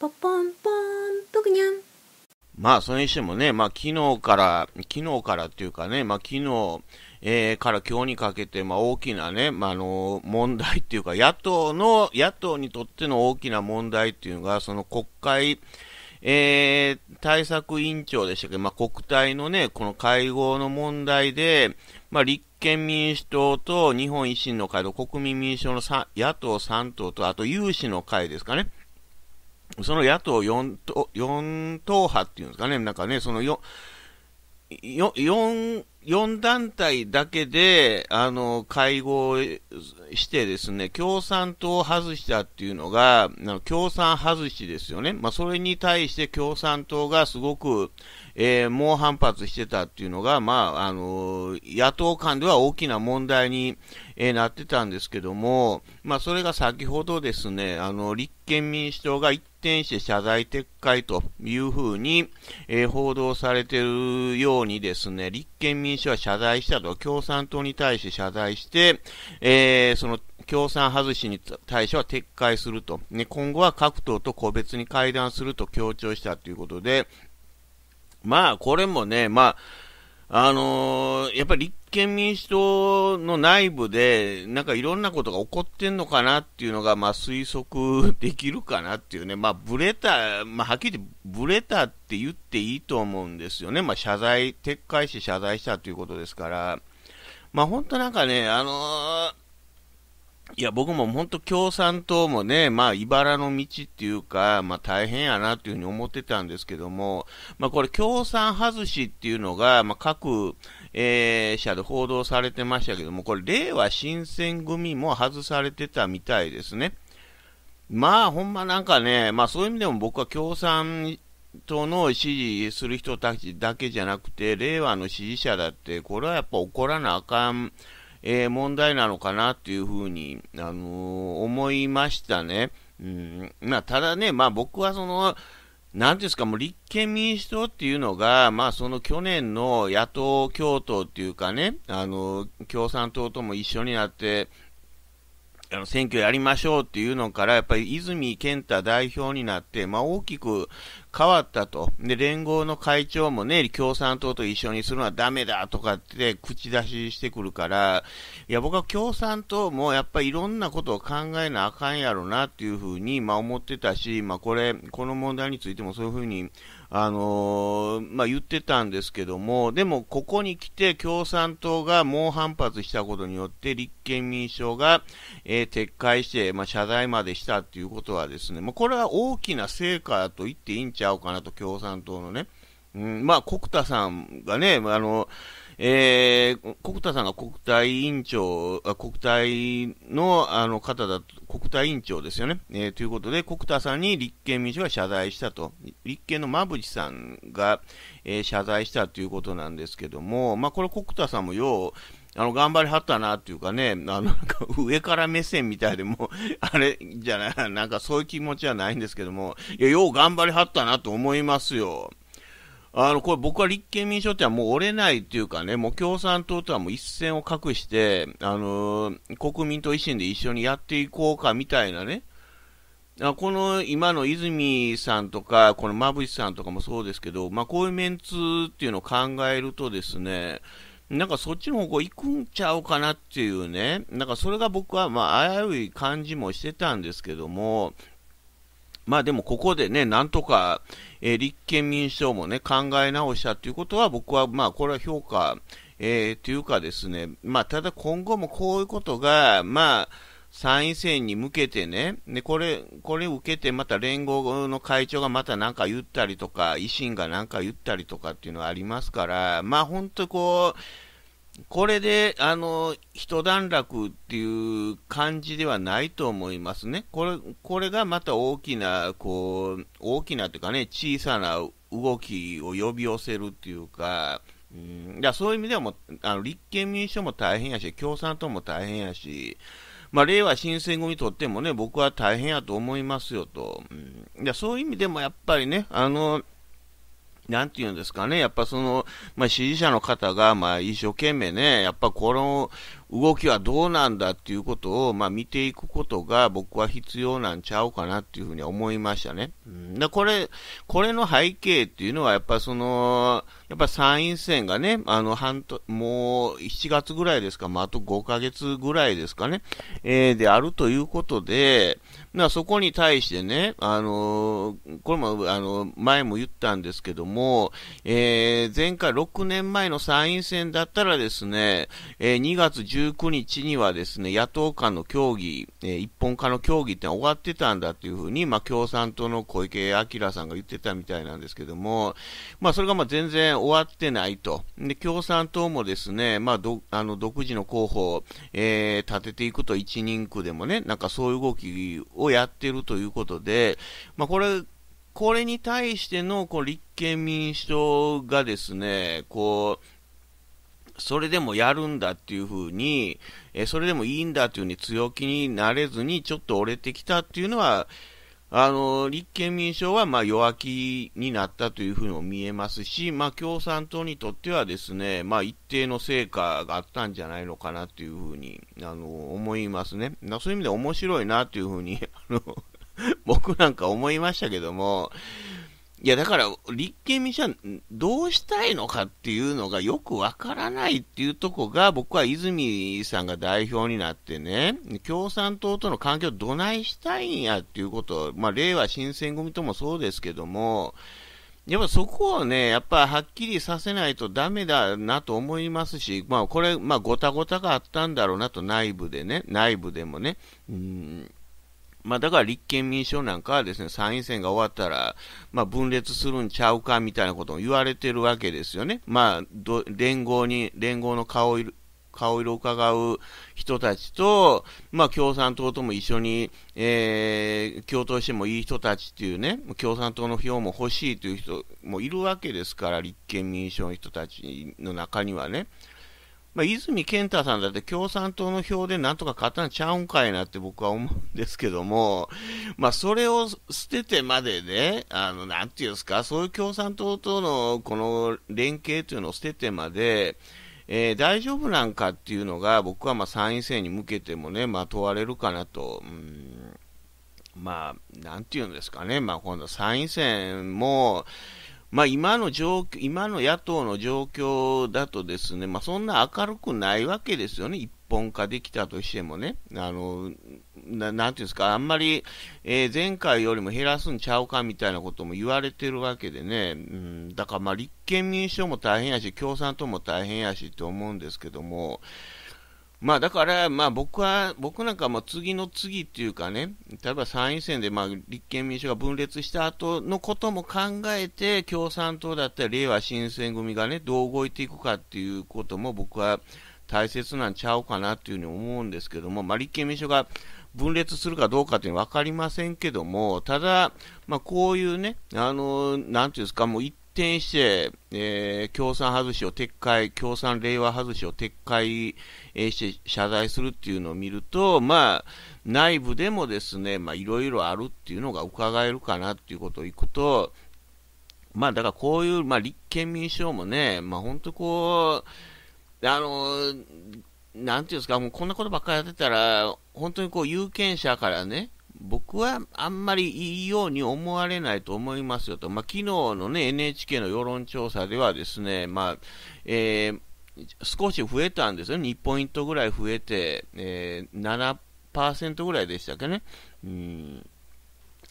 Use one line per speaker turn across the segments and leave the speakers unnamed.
ポポンポン、ぷにゃん。まあ、それにしてもね、まあ、昨日から、昨日からっていうかね、まあ、昨日、えー、から今日にかけて、まあ、大きなね、まあ、あの、問題っていうか、野党の、野党にとっての大きな問題っていうのが、その国会、えー、対策委員長でしたけど、まあ、国体のね、この会合の問題で、まあ、立憲民主党と日本維新の会と国民民主党の野党3党と、あと有志の会ですかね。その野党4党 ,4 党派っていうんですかね、なんかね、その 4, 4, 4団体だけであの会合してですね、共産党外したっていうのが、共産外しですよね、まあ、それに対して共産党がすごくえー、猛反発してたっていうのが、まあ、あのー、野党間では大きな問題に、えー、なってたんですけども、まあ、それが先ほどですね、あの、立憲民主党が一転して謝罪撤回というふうに、えー、報道されているようにですね、立憲民主は謝罪したと、共産党に対して謝罪して、えー、その共産外しに対しては撤回すると、ね、今後は各党と個別に会談すると強調したということで、まあ、これもね、まあ、あのー、やっぱり立憲民主党の内部で、なんかいろんなことが起こってんのかなっていうのが、まあ、推測できるかなっていうね、まあ、ブレた、まあ、はっきりブレたって言っていいと思うんですよね。まあ、謝罪、撤回して謝罪したということですから、まあ、本当なんかね、あのーいや、僕も本当共産党もね、まあ、茨の道っていうか、まあ、大変やなっていうふうに思ってたんですけども、まあ、これ共産外しっていうのが、まあ、各、えー、社で報道されてましたけども、これ、令和新選組も外されてたみたいですね。まあ、ほんまなんかね、まあ、そういう意味でも僕は共産党の支持する人たちだけじゃなくて、令和の支持者だって、これはやっぱ怒らなあかん。えー、問題なのかなっていうふうに、あのー、思いましたね。うんまあ、ただね、まあ、僕はその、なんですか、もう立憲民主党っていうのが、まあ、その去年の野党共闘っていうかね、あのー、共産党とも一緒になって、あの選挙やりましょうっていうのから、やっぱり泉健太代表になって、まあ、大きく変わったと。で、連合の会長もね、共産党と一緒にするのはダメだとかって口出ししてくるから、いや、僕は共産党もやっぱりいろんなことを考えなあかんやろなっていうふうに、まあ思ってたし、まあこれ、この問題についてもそういうふうに、あのー、まあ、言ってたんですけども、でもここに来て共産党が猛反発したことによって立憲民主党が、えー、撤回して、まあ、謝罪までしたっていうことはですね、まあ、これは大きな成果だと言っていいんちゃうかなと、共産党のね。うん、まあ、国田さんがね、あのー、えー、国田さんが国体委員長、国体のあの方だ国体委員長ですよね、えー、ということで、国田さんに立憲民主が謝罪したと、立憲の馬淵さんが、えー、謝罪したということなんですけども、まあ、これ、国田さんもよう、あの、頑張りはったなっていうかね、あの、なんか上から目線みたいでも、あれじゃない、なんかそういう気持ちはないんですけども、いや、よう頑張りはったなと思いますよ。あのこれ僕は立憲民主党ってはもう折れないというかね、もう共産党とはもう一線を画して、あの国民と維新で一緒にやっていこうかみたいなね、この今の泉さんとか、この馬淵さんとかもそうですけど、まあ、こういうメンツっていうのを考えるとですね、なんかそっちの方向行くんちゃうかなっていうね、なんかそれが僕はまあ危うい感じもしてたんですけども、まあでもここでね、なんとか、えー、立憲民主党もね、考え直したということは、僕はまあこれは評価、えー、というかですね、まあただ今後もこういうことが、まあ、参院選に向けてね、でこれ、これ受けてまた連合の会長がまたなんか言ったりとか、維新がなんか言ったりとかっていうのはありますから、まあ本当こう、これで、あの、一段落っていう感じではないと思いますね。これ、これがまた大きな、こう、大きなというかね、小さな動きを呼び寄せるっていうか、うん、そういう意味ではもあの立憲民主党も大変やし、共産党も大変やし、まあ、れいわ新選組にとってもね、僕は大変やと思いますよと。うん、そういう意味でもやっぱりね、あの、なんていうんですかね、やっぱその、まあ、支持者の方が、まあ、一生懸命ね、やっぱこの、動きはどうなんだっていうことを、まあ、見ていくことが僕は必要なんちゃうかなっていうふうに思いましたね。で、これ、これの背景っていうのは、やっぱその、やっぱ参院選がね、あの、半と、もう7月ぐらいですか、まあ、あと5ヶ月ぐらいですかね、えー、であるということで、まあ、そこに対してね、あの、これも、あの、前も言ったんですけども、えー、前回6年前の参院選だったらですね、えー、2月19日にはですね、野党間の協議、えー、一本化の協議ってのは終わってたんだっていうふうに、まあ、共産党の小池晃さんが言ってたみたいなんですけども、まあ、それがまあ全然終わってないと。で、共産党もですね、まあ、ど、あの、独自の候補を、えー、立てていくと一人区でもね、なんかそういう動きをやってるということで、まあ、これ、これに対しての、こう、立憲民主党がですね、こう、それでもやるんだっていうふうに、えそれでもいいんだっていうふうに強気になれずに、ちょっと折れてきたっていうのは、あの、立憲民主党は、ま弱気になったというふうにも見えますし、まあ、共産党にとってはですね、まあ、一定の成果があったんじゃないのかなというふうに、あの、思いますね。そういう意味で面白いなというふうに、あの、僕なんか思いましたけども、いや、だから、立憲民主はどうしたいのかっていうのがよくわからないっていうとこが、僕は泉さんが代表になってね、共産党との関係をどないしたいんやっていうことまあ、令和新選組ともそうですけども、やっぱそこをね、やっぱはっきりさせないとだめだなと思いますし、まあ、これ、まあ、ごたごたがあったんだろうなと、内部でね、内部でもね。うんまあ、だから立憲民主党なんかはですね参院選が終わったら、まあ、分裂するんちゃうかみたいなことも言われてるわけですよね、まあ、連合に連合の顔色顔色を伺う人たちと、まあ、共産党とも一緒に、えー、共闘してもいい人たちっていうね、共産党の票も欲しいという人もいるわけですから、立憲民主党の人たちの中にはね。まあ、泉健太さんだって共産党の票でなんとか勝たんちゃうんかいなって僕は思うんですけども、まあ、それを捨ててまでね、あの、なんていうんですか、そういう共産党とのこの連携というのを捨ててまで、えー、大丈夫なんかっていうのが、僕はまあ参院選に向けてもね、まあ、問われるかなと、まあ、なんていうんですかね、まあ、今度、参院選も、まあ、今の状況、今の野党の状況だとですね、まあ、そんな明るくないわけですよね、一本化できたとしてもね、あの、ななんていうんですか、あんまり、えー、前回よりも減らすんちゃうかみたいなことも言われてるわけでね、うん、だからまあ立憲民主党も大変やし、共産党も大変やしと思うんですけども、まあだから、まあ僕は、僕なんかも次の次っていうかね、例えば参院選でまあ立憲民主が分裂した後のことも考えて、共産党だったり、令和新選組がね、どう動いていくかっていうことも僕は大切なんちゃうかなっていうふうに思うんですけども、まあ立憲民主が分裂するかどうかっていうのは分かりませんけども、ただ、まあこういうね、あの、なんていうんですか、もう一転して、えー、共産外しを撤回、共産令和外しを撤回、えー、して謝罪するっていうのを見ると、まあ、内部でもですね、まあ、いろいろあるっていうのが伺えるかなっていうことをいくと、まあ、だからこういう、まあ、立憲民主党もね、まあ、本当こう、あの、なんていうんですか、もうこんなことばっかりやってたら、本当にこう有権者からね、僕はあんまりいいように思われないと思いますよと、まあ、昨日の、ね、NHK の世論調査ではですね、まあえー、少し増えたんですよ、2ポイントぐらい増えて、えー、7%ぐらいでしたっけね。うん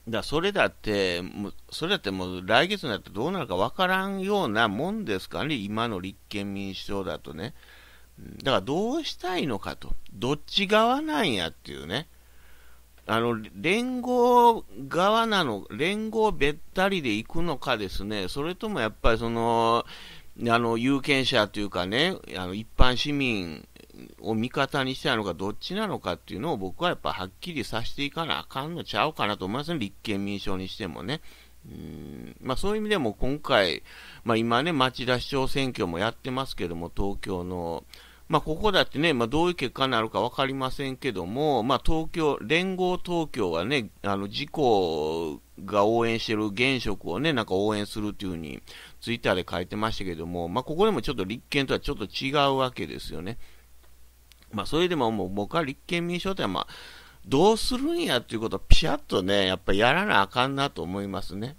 だそれだって、それだってもう来月になってどうなるか分からんようなもんですかね、今の立憲民主党だとね。だからどうしたいのかと、どっち側なんやっていうね。あの、連合側なの、連合べったりで行くのかですね、それともやっぱりその、あの、有権者というかね、あの、一般市民を味方にしたのか、どっちなのかっていうのを僕はやっぱはっきりさせていかなあかんのちゃうかなと思いますね、立憲民主党にしてもね。うんまあ、そういう意味でも今回、まあ、今ね、町田市長選挙もやってますけども、東京の、まあ、ここだってね、まあ、どういう結果になるか分かりませんけども、まあ、東京、連合東京はね、あの、自公が応援してる現職をね、なんか応援するというふうに、ツイッターで書いてましたけども、まあ、ここでもちょっと立憲とはちょっと違うわけですよね。まあ、それでももう僕は立憲民主党ってまあ、どうするんやっていうことをピシャッとね、やっぱやらなあかんなと思いますね。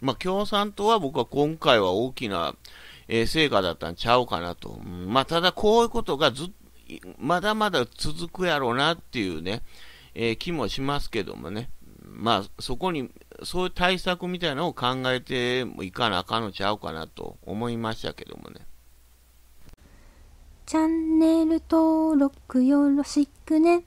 まあ、共産党は僕は今回は大きな、えー、成果だったんちゃうかなと。うん、まあ、ただ、こういうことがずまだまだ続くやろうなっていうね、えー、気もしますけどもね。まあ、そこに、そういう対策みたいなのを考えてもいかなあかんのちゃうかなと思いましたけどもね。チャンネル登録よろしくね。